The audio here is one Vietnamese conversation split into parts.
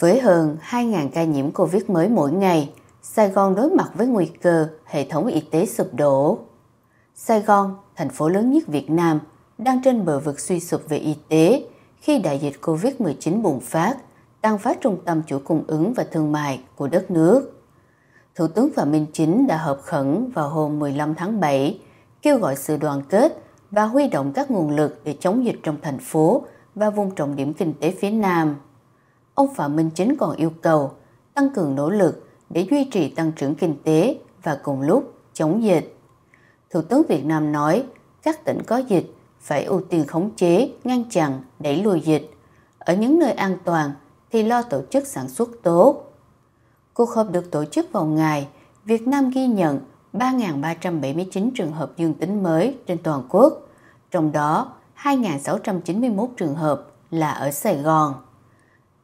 Với hơn 2.000 ca nhiễm Covid mới mỗi ngày, Sài Gòn đối mặt với nguy cơ hệ thống y tế sụp đổ. Sài Gòn, thành phố lớn nhất Việt Nam, đang trên bờ vực suy sụp về y tế khi đại dịch Covid-19 bùng phát, tăng phá trung tâm chuỗi cung ứng và thương mại của đất nước. Thủ tướng Phạm Minh Chính đã họp khẩn vào hôm 15 tháng 7, kêu gọi sự đoàn kết và huy động các nguồn lực để chống dịch trong thành phố và vùng trọng điểm kinh tế phía Nam ông Phạm Minh Chính còn yêu cầu tăng cường nỗ lực để duy trì tăng trưởng kinh tế và cùng lúc chống dịch. Thủ tướng Việt Nam nói các tỉnh có dịch phải ưu tiên khống chế, ngăn chặn, đẩy lùi dịch. Ở những nơi an toàn thì lo tổ chức sản xuất tốt. Cuộc họp được tổ chức vào ngày Việt Nam ghi nhận 3.379 trường hợp dương tính mới trên toàn quốc, trong đó 2.691 trường hợp là ở Sài Gòn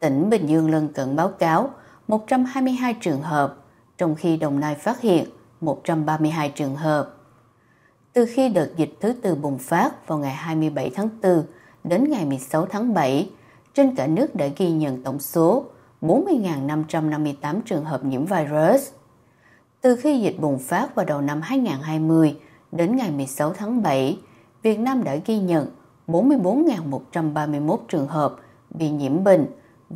tỉnh Bình Dương lân cận báo cáo 122 trường hợp, trong khi Đồng Nai phát hiện 132 trường hợp. Từ khi đợt dịch thứ tư bùng phát vào ngày 27 tháng 4 đến ngày 16 tháng 7, trên cả nước đã ghi nhận tổng số 40.558 trường hợp nhiễm virus. Từ khi dịch bùng phát vào đầu năm 2020 đến ngày 16 tháng 7, Việt Nam đã ghi nhận 44.131 trường hợp bị nhiễm bệnh,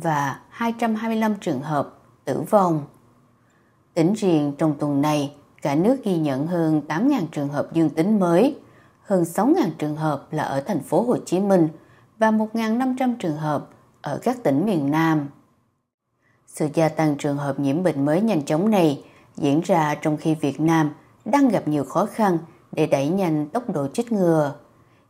và 225 trường hợp tử vong. Tính riêng trong tuần này, cả nước ghi nhận hơn 8.000 trường hợp dương tính mới, hơn 6.000 trường hợp là ở thành phố Hồ Chí Minh và 1.500 trường hợp ở các tỉnh miền Nam. Sự gia tăng trường hợp nhiễm bệnh mới nhanh chóng này diễn ra trong khi Việt Nam đang gặp nhiều khó khăn để đẩy nhanh tốc độ chích ngừa.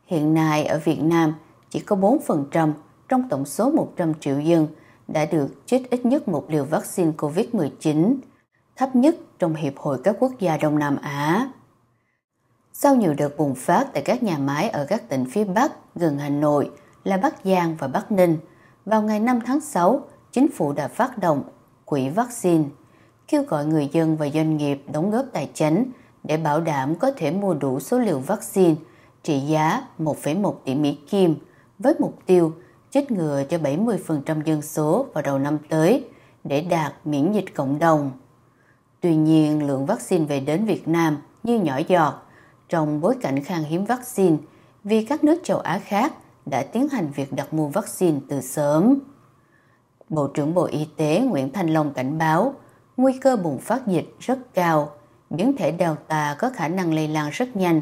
Hiện nay ở Việt Nam chỉ có 4% trong tổng số 100 triệu dân đã được chích ít nhất một liều vaccine COVID-19, thấp nhất trong Hiệp hội các quốc gia Đông Nam Á. Sau nhiều đợt bùng phát tại các nhà máy ở các tỉnh phía Bắc gần Hà Nội là Bắc Giang và Bắc Ninh, vào ngày 5 tháng 6, chính phủ đã phát động quỹ vaccine, kêu gọi người dân và doanh nghiệp đóng góp tài chính để bảo đảm có thể mua đủ số liều vaccine trị giá 1,1 tỷ Mỹ Kim với mục tiêu chích ngừa cho 70% dân số vào đầu năm tới để đạt miễn dịch cộng đồng. Tuy nhiên, lượng vaccine về đến Việt Nam như nhỏ giọt trong bối cảnh khan hiếm vaccine vì các nước châu Á khác đã tiến hành việc đặt mua vaccine từ sớm. Bộ trưởng Bộ Y tế Nguyễn Thanh Long cảnh báo nguy cơ bùng phát dịch rất cao, biến thể Delta có khả năng lây lan rất nhanh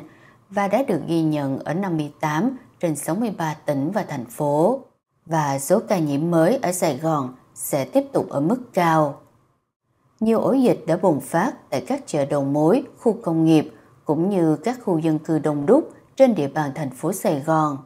và đã được ghi nhận ở 58 trên 63 tỉnh và thành phố và số ca nhiễm mới ở Sài Gòn sẽ tiếp tục ở mức cao. Nhiều ổ dịch đã bùng phát tại các chợ đầu mối, khu công nghiệp cũng như các khu dân cư đông đúc trên địa bàn thành phố Sài Gòn.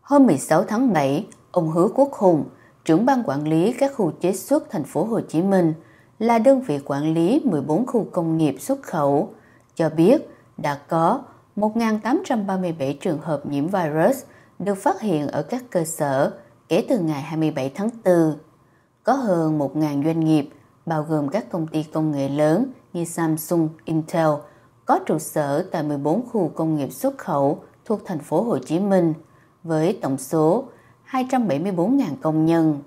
Hôm 16 tháng 7, ông Hứa Quốc Hùng, trưởng ban quản lý các khu chế xuất thành phố Hồ Chí Minh, là đơn vị quản lý 14 khu công nghiệp xuất khẩu, cho biết đã có 1.837 trường hợp nhiễm virus được phát hiện ở các cơ sở, kể từ ngày 27 tháng 4, có hơn 1.000 doanh nghiệp, bao gồm các công ty công nghệ lớn như Samsung, Intel, có trụ sở tại 14 khu công nghiệp xuất khẩu thuộc thành phố Hồ Chí Minh với tổng số 274.000 công nhân.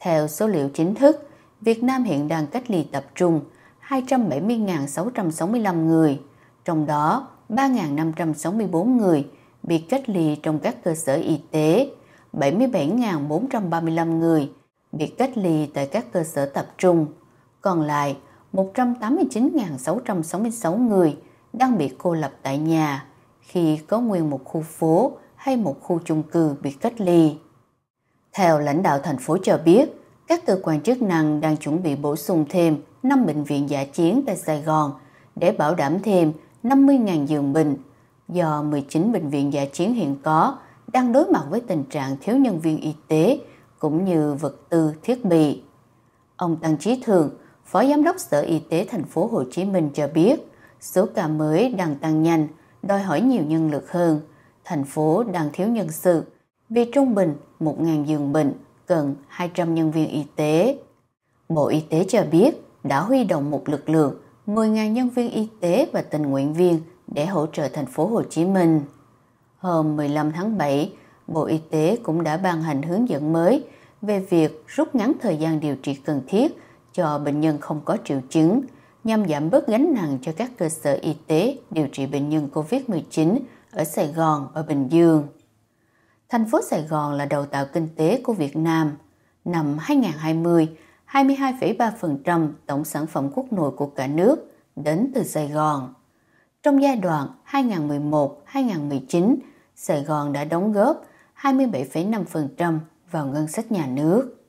Theo số liệu chính thức, Việt Nam hiện đang cách ly tập trung 270.665 người, trong đó 3.564 người bị cách ly trong các cơ sở y tế 77.435 người bị cách ly tại các cơ sở tập trung. Còn lại, 189.666 người đang bị cô lập tại nhà khi có nguyên một khu phố hay một khu chung cư bị cách ly. Theo lãnh đạo thành phố cho biết, các cơ quan chức năng đang chuẩn bị bổ sung thêm 5 bệnh viện giả chiến tại Sài Gòn để bảo đảm thêm 50.000 giường bệnh. Do 19 bệnh viện giả chiến hiện có, đang đối mặt với tình trạng thiếu nhân viên y tế cũng như vật tư thiết bị. Ông Tăng Trí Thường, Phó Giám đốc Sở Y tế Thành phố Hồ Chí Minh cho biết, số ca mới đang tăng nhanh, đòi hỏi nhiều nhân lực hơn. Thành phố đang thiếu nhân sự, vì trung bình 1.000 giường bệnh cần 200 nhân viên y tế. Bộ Y tế cho biết đã huy động một lực lượng 10.000 nhân viên y tế và tình nguyện viên để hỗ trợ thành phố Hồ Chí Minh. Hôm 15 tháng 7, Bộ Y tế cũng đã ban hành hướng dẫn mới về việc rút ngắn thời gian điều trị cần thiết cho bệnh nhân không có triệu chứng nhằm giảm bớt gánh nặng cho các cơ sở y tế điều trị bệnh nhân COVID-19 ở Sài Gòn, và Bình Dương. Thành phố Sài Gòn là đầu tàu kinh tế của Việt Nam. Năm 2020, 22,3% tổng sản phẩm quốc nội của cả nước đến từ Sài Gòn. Trong giai đoạn 2011-2019, Sài Gòn đã đóng góp 27,5% vào ngân sách nhà nước.